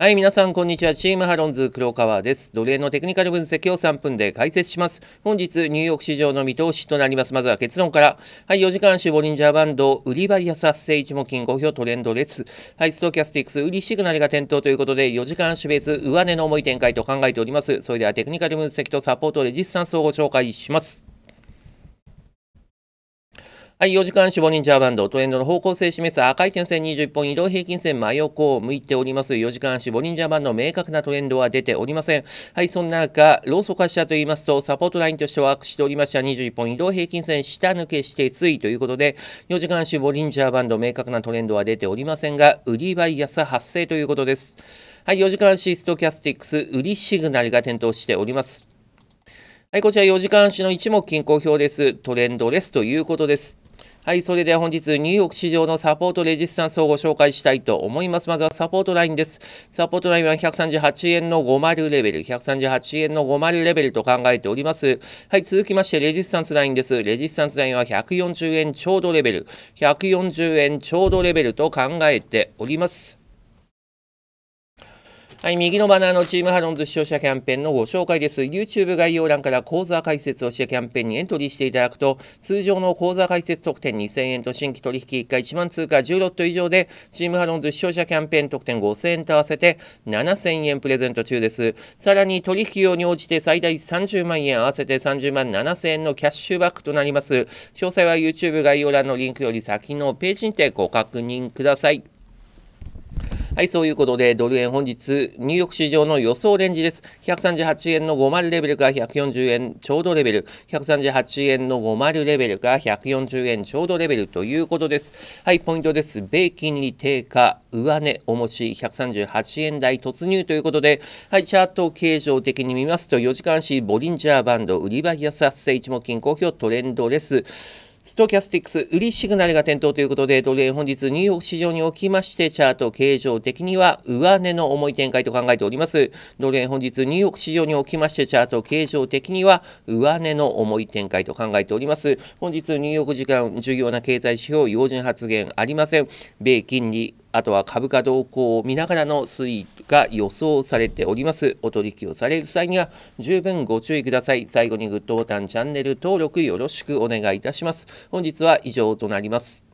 はい、皆さん、こんにちは。チームハロンズ黒川です。奴隷のテクニカル分析を3分で解説します。本日、ニューヨーク市場の見通しとなります。まずは結論から。はい、4時間種ボリンジャーバンド、売り張り安発生一目金5票トレンドレス。はい、ストーキャスティックス、売りシグナルが点灯ということで、4時間種別、上値の重い展開と考えております。それでは、テクニカル分析とサポートレジスタンスをご紹介します。はい、4時間リンジャーバンド、トレンドの方向性示す赤い点線21本移動平均線真横を向いております。4時間リンジャーバンド、明確なトレンドは出ておりません。はい、そんな中、ローソクシャといいますと、サポートラインとしてワークしておりました21本移動平均線下抜けして推移ということで、4時間リンジャーバンド、明確なトレンドは出ておりませんが、売りバイアス発生ということです。はい、4時間シストキャスティックス、売りシグナルが点灯しております。はい、こちら4時間足の一目均衡表です。トレンドレスということです。はい、それでは本日、ニューヨーク市場のサポートレジスタンスをご紹介したいと思います。まずはサポートラインです。サポートラインは138円の50レベル、138円の50レベルと考えております。はい、続きまして、レジスタンスラインです。レジスタンスラインは140円ちょうどレベル、140円ちょうどレベルと考えております。はい、右のバナーのチームハロンズ視聴者キャンペーンのご紹介です。YouTube 概要欄から講座解説をしてキャンペーンにエントリーしていただくと、通常の講座解説特典2000円と新規取引1回1万通貨10ロット以上で、チームハロンズ視聴者キャンペーン特典5000円と合わせて7000円プレゼント中です。さらに取引用に応じて最大30万円合わせて30万7000円のキャッシュバックとなります。詳細は YouTube 概要欄のリンクより先のページにてご確認ください。はい、そういうことで、ドル円本日、ニューヨーク市場の予想レンジです。138円の50レベルか140円ちょうどレベル、138円の50レベルか140円ちょうどレベルということです。はい、ポイントです。米金利低下、上値、重し、138円台突入ということで、はい、チャート形状的に見ますと、4時間足、ボリンジャーバンド、売り場安発生一目金公表トレンドです。ストキャスティックス売りシグナルが点灯ということで、ドル円本日ニューヨーク市場におきまして、チャート形状的には上値の重い展開と考えております。ドル円本日ニューヨーク市場におきまして、チャート形状的には上値の重い展開と考えております。本日ニューヨーク時間重要な経済指標、要人発言ありません。米金利あとは株価動向を見ながらの推移が予想されております。お取引をされる際には十分ご注意ください。最後にグッドボタン、チャンネル登録よろしくお願いいたします。本日は以上となります。